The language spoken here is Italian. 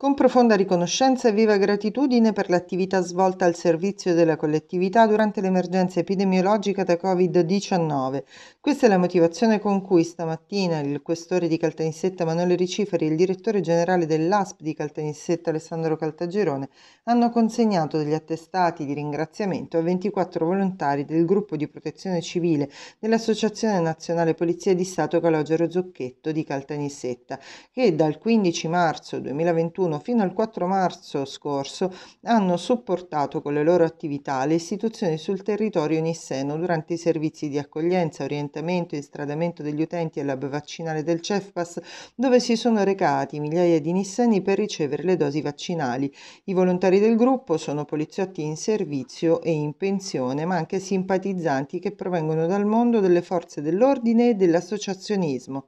Con profonda riconoscenza e viva gratitudine per l'attività svolta al servizio della collettività durante l'emergenza epidemiologica da Covid-19. Questa è la motivazione con cui stamattina il questore di Caltanissetta Manuele Riciferi e il direttore generale dell'ASP di Caltanissetta Alessandro Caltagirone hanno consegnato degli attestati di ringraziamento a 24 volontari del gruppo di protezione civile dell'Associazione Nazionale Polizia di Stato Calogero Zucchetto di Caltanissetta che dal 15 marzo 2021 2021 fino al 4 marzo scorso hanno supportato con le loro attività le istituzioni sul territorio nisseno durante i servizi di accoglienza, orientamento e stradamento degli utenti e lab vaccinale del CEFPAS dove si sono recati migliaia di nisseni per ricevere le dosi vaccinali. I volontari del gruppo sono poliziotti in servizio e in pensione ma anche simpatizzanti che provengono dal mondo delle forze dell'ordine e dell'associazionismo.